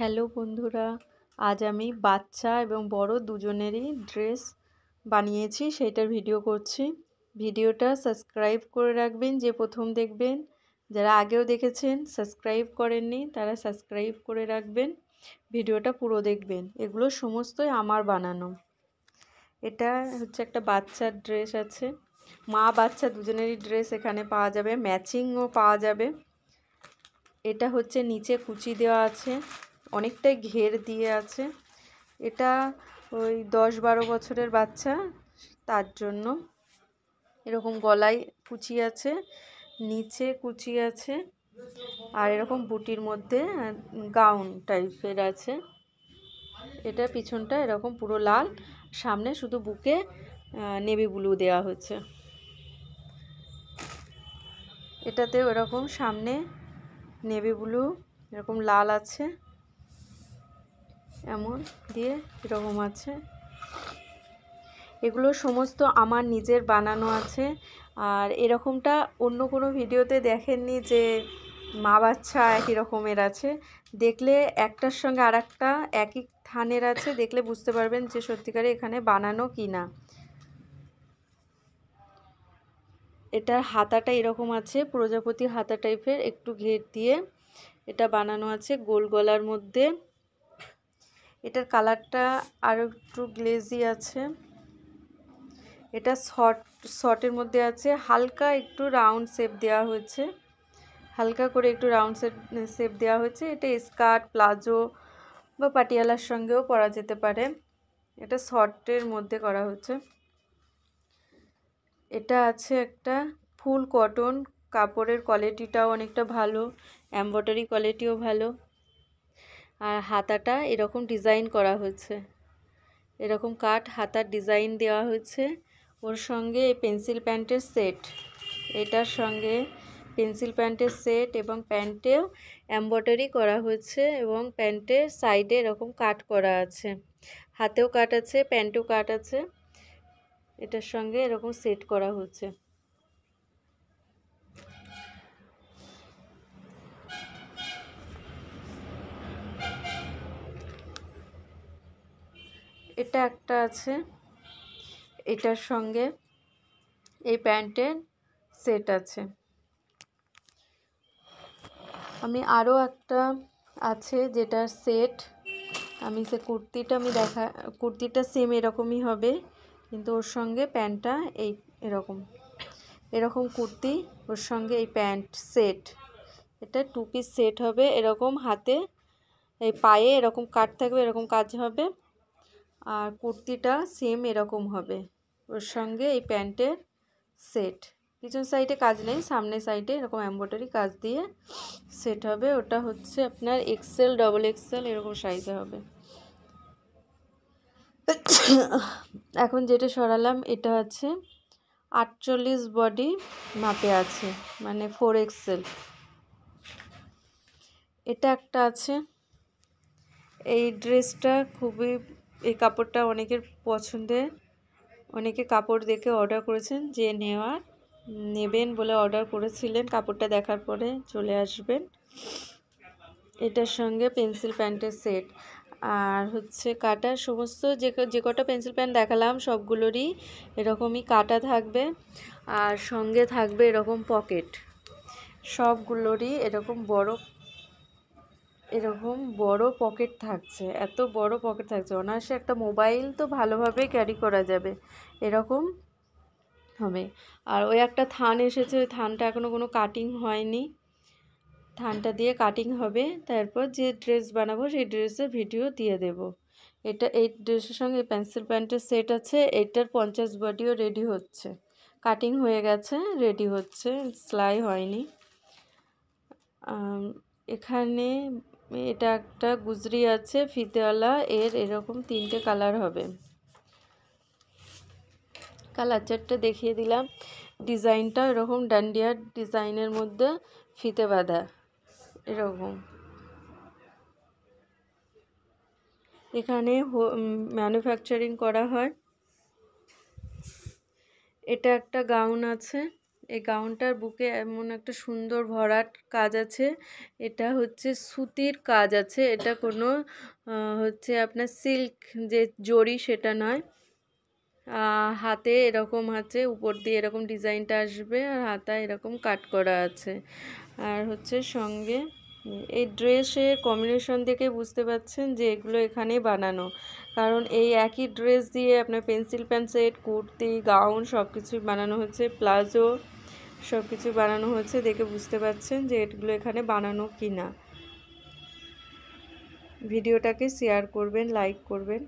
hello বন্ধুরা আজ আমি বাচ্চা এবং বড় দুজনেরই ড্রেস বানিয়েছি সেইটার ভিডিও করছি ভিডিওটা সাবস্ক্রাইব করে রাখবেন যে প্রথম দেখবেন যারা আগেও দেখেছেন সাবস্ক্রাইব করেননি তারা সাবস্ক্রাইব করে রাখবেন ভিডিওটা পুরো দেখবেন এগুলো সমস্তই আমার বানানো এটা হচ্ছে একটা বাচ্চার ড্রেস আছে মা বাচ্চা দুজনেরই ড্রেস এখানে পাওয়া যাবে ম্যাচিংও পাওয়া যাবে এটা হচ্ছে নিচে কুচি দেওয়া আছে অনেকটাই ঘের দিয়ে আছে এটা ওই দশ বারো বছরের বাচ্চা তার জন্য এরকম গলায় কুচি আছে নিচে কুচি আছে আর এরকম বুটির মধ্যে গাউন টাইপের আছে এটা পিছনটা এরকম পুরো লাল সামনে শুধু বুকে নেভি ব্লু দেওয়া হয়েছে এটাতে এরকম সামনে নেভি ব্লু এরকম লাল আছে এমন দিয়ে এরকম আছে এগুলো সমস্ত আমার নিজের বানানো আছে আর এরকমটা অন্য কোনো ভিডিওতে দেখেননি যে মা বাচ্চা একই রকমের আছে দেখলে একটার সঙ্গে আর একটা একই থানের আছে দেখলে বুঝতে পারবেন যে সত্যিকারে এখানে বানানো কি না এটার হাতাটা এরকম আছে প্রজাপতি হাতা টাইপের একটু ঘের দিয়ে এটা বানানো আছে গোল গলার মধ্যে এটার কালারটা আরও একটু গ্লেজি আছে এটা শর্ট শর্টের মধ্যে আছে হালকা একটু রাউন্ড শেপ দেওয়া হয়েছে হালকা করে একটু রাউন্ড শেপ শেপ দেওয়া হয়েছে এটা স্কার্ট প্লাজো বা পাটিয়ালার সঙ্গেও পরা যেতে পারে এটা শর্টের মধ্যে করা হচ্ছে এটা আছে একটা ফুল কটন কাপড়ের কোয়ালিটিটাও অনেকটা ভালো এমব্রয়ডারি কোয়ালিটিও ভালো আর হাতাটা এরকম ডিজাইন করা হয়েছে এরকম কাট হাতার ডিজাইন দেওয়া হয়েছে ওর সঙ্গে পেন্সিল প্যান্টের সেট এটার সঙ্গে পেন্সিল প্যান্টের সেট এবং প্যান্টেও এম্ব্রয়ডারি করা হয়েছে এবং প্যান্টের সাইডে এরকম কাট করা আছে হাতেও কাট আছে প্যান্টেও কাট আছে এটার সঙ্গে এরকম সেট করা হয়েছে এটা একটা আছে এটার সঙ্গে এই প্যান্টের সেট আছে আমি আরও একটা আছে যেটার সেট আমি সে কুর্তিটা আমি দেখা কুর্তিটা সেম এরকমই হবে কিন্তু ওর সঙ্গে প্যান্টটা এই এরকম এরকম কুর্তি ওর সঙ্গে এই প্যান্ট সেট এটা টু পিস সেট হবে এরকম হাতে এই পায়ে এরকম কাট থাকবে এরকম কাজ হবে আর কুর্তিটা সেম এরকম হবে ওর সঙ্গে এই প্যান্টের সেট পিছন সাইডে কাজ নেই সামনে সাইডে এরকম এম্ব্রয়ডারি কাজ দিয়ে সেট হবে ওটা হচ্ছে আপনার এক্সেল ডবল এক্সেল এরকম সাইজে হবে এখন যেটা সরালাম এটা আছে আটচল্লিশ বডি মাপে আছে মানে ফোর এক্সেল এটা একটা আছে এই ড্রেসটা খুবই এই কাপড়টা অনেকের পছন্দের অনেকে কাপড় দেখে অর্ডার করেছেন যে নেওয়ার নেবেন বলে অর্ডার করেছিলেন কাপড়টা দেখার পরে চলে আসবেন এটার সঙ্গে পেন্সিল প্যান্টের সেট আর হচ্ছে কাটা সমস্ত যে যে কটা পেন্সিল প্যান্ট দেখালাম সবগুলোরই এরকমই কাটা থাকবে আর সঙ্গে থাকবে এরকম পকেট সবগুলোরই এরকম বড় এরকম বড় পকেট থাকছে এত বড় পকেট থাকছে অনায়াসে একটা মোবাইল তো ভালোভাবে ক্যারি করা যাবে এরকম হবে আর ওই একটা থান এসেছে ওই থানটা এখনও কোনো কাটিং হয়নি থানটা দিয়ে কাটিং হবে তারপর যে ড্রেস বানাবো সেই ড্রেসের ভিডিও দিয়ে দেব এটা এই ড্রেসের সঙ্গে পেন্সিল প্যান্টের সেট আছে এটার পঞ্চাশ বডিও রেডি হচ্ছে কাটিং হয়ে গেছে রেডি হচ্ছে সেলাই হয়নি এখানে এটা একটা গুজরি আছে ফিতেওয়ালা এর এরকম তিনটে কালার হবে কালার চারটে দেখিয়ে দিলাম ডিজাইনটা এরকম ডান্ডিয়ার ডিজাইনের মধ্যে ফিতে বাঁধা এরকম এখানে ম্যানুফ্যাকচারিং করা হয় এটা একটা গাউন আছে এই গাউনটার বুকে এমন একটা সুন্দর ভরাট কাজ আছে এটা হচ্ছে সুতির কাজ আছে এটা কোনো হচ্ছে আপনার সিল্ক যে জড়ি সেটা নয় হাতে এরকম আছে উপর দিয়ে এরকম ডিজাইনটা আসবে আর হাতা এরকম কাট করা আছে আর হচ্ছে সঙ্গে এই ড্রেসের কম্বিনেশন দেখে বুঝতে পাচ্ছেন যে এগুলো এখানেই বানানো কারণ এই একই ড্রেস দিয়ে আপনার pencil pant set kurti gown সব কিছুই বানানো হচ্ছে প্লাজো সব কিছু বানানো হয়েছে দেখে বুঝতে পারছেন যে এটগুলো এখানে বানানো কি না ভিডিওটাকে শেয়ার করবেন লাইক করবেন